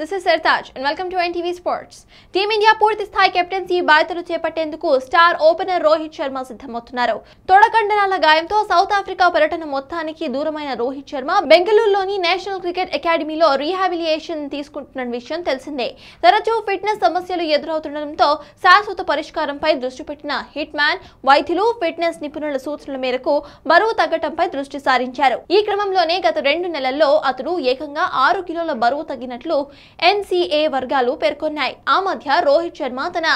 this is Sartaj and welcome to NTV sports team India పూర్తి స్థాయి captaincy బాధ్యతలు చేపట్టేందుకు స్టార్ ఓపెనర్ రోహిత్ శర్మ సిద్ధమవుతున్నారు తొడకండనాల గాయంతో సౌత్ ఆఫ్రికా పర్యటన మొత్తానికి దూరమైన రోహిత్ శర్మ బెంగళూరులోని నేషనల్ క్రికెట్ అకాడమీలో రీహాబిలియేషన్ తీసుకుంటున్న విషయం తెలిసిందే తరచూ ఫిట్నెస్ సమస్యలు ఎదురవుతుండటంతో శాశ్వత పరిష్కారంపై దృష్టి పెట్టిన హిట్ మ్యాన్ వైద్యులు ఫిట్నెస్ నిపుణుల సూచనల మేరకు బరువు తగ్గటంపై దృష్టి సారించారు ఈ క్రమంలోనే గత రెండు నెలల్లో అతడు ఏకంగా ఆరు కిలోల బరువు తగ్గినట్లు ఎన్సీఏ వర్గాలు పేర్కొన్నాయి ఆ మధ్య రోహిత్ శర్మ తన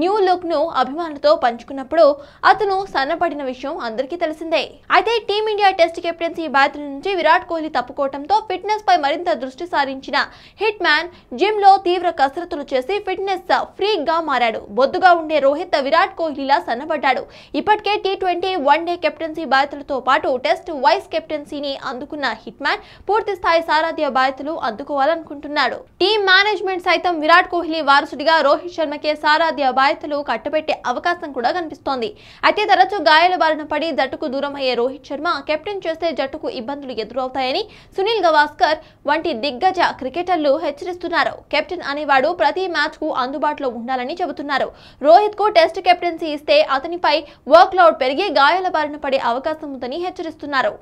న్యూ లుక్ను అభిమానులతో పంచుకున్నప్పుడు అతను సన్నపడిన విషయం అందరికీ తెలిసిందే అయితే టీమిండియా టెస్ట్ కెప్టెన్సీ బాధ్యతల నుంచి విరాట్ కోహ్లీ తప్పుకోవడంతో ఫిట్నెస్ పై మరింత దృష్టి సారించిన హిట్ మ్యాన్ జిమ్ లో తీవ్ర కసరత్తులు చేసి ఫిట్నెస్ ఫ్రీక్ గా మారాడు బొద్దుగా ఉండే రోహిత్ విరాట్ కోహ్లీలా సన్నబడ్డాడు ఇప్పటికే T twenty one day captaincy బాధ్యతలతో పాటు టెస్ట్ వైస్ కెప్టెన్సీని అందుకున్న హిట్ మ్యాన్ పూర్తి స్థాయి సారథ్య బాధ్యతలు అందుకోవాలనుకుంటున్నాడు టీం మేనేజ్మెంట్ సైతం విరాట్ కోహ్లీ వారసుడిగా రోహిత్ శర్మకే సారాధ్య బాధ్యతలు కట్టబెట్టే అవకాశం కూడా కనిపిస్తోంది అయితే తరచూ గాయాల బారిన పడి జట్టుకు దూరం అయ్యే రోహిత్ శర్మ కెప్టెన్ చేస్తే జట్టుకు ఇబ్బందులు ఎదురవుతాయని సునీల్ గవాస్కర్ వంటి దిగ్గజ క్రికెటర్లు హెచ్చరిస్తున్నారు కెప్టెన్ అనేవాడు ప్రతి మ్యాచ్ కు అందుబాటులో ఉండాలని చెబుతున్నారు రోహిత్ కు టెస్ట్ కెప్టెన్సీ ఇస్తే అతనిపై వర్క్లౌడ్ పెరిగి గాయాల బారిన పడే అవకాశం ఉందని హెచ్చరిస్తున్నారు